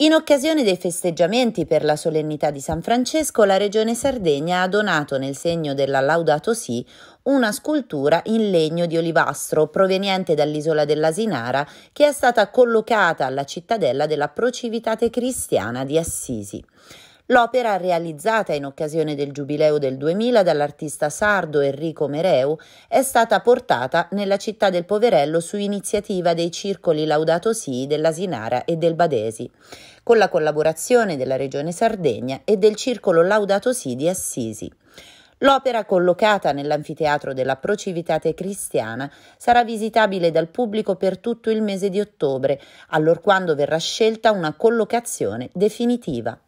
In occasione dei festeggiamenti per la solennità di San Francesco, la Regione Sardegna ha donato nel segno della Laudato Si una scultura in legno di olivastro proveniente dall'isola dell'Asinara che è stata collocata alla cittadella della Procivitate Cristiana di Assisi. L'opera realizzata in occasione del Giubileo del 2000 dall'artista sardo Enrico Mereu è stata portata nella città del Poverello su iniziativa dei circoli Laudato Si dell'Asinara e del Badesi, con la collaborazione della Regione Sardegna e del circolo Laudato Si di Assisi. L'opera, collocata nell'anfiteatro della Procivitate Cristiana, sarà visitabile dal pubblico per tutto il mese di ottobre, allorquando verrà scelta una collocazione definitiva.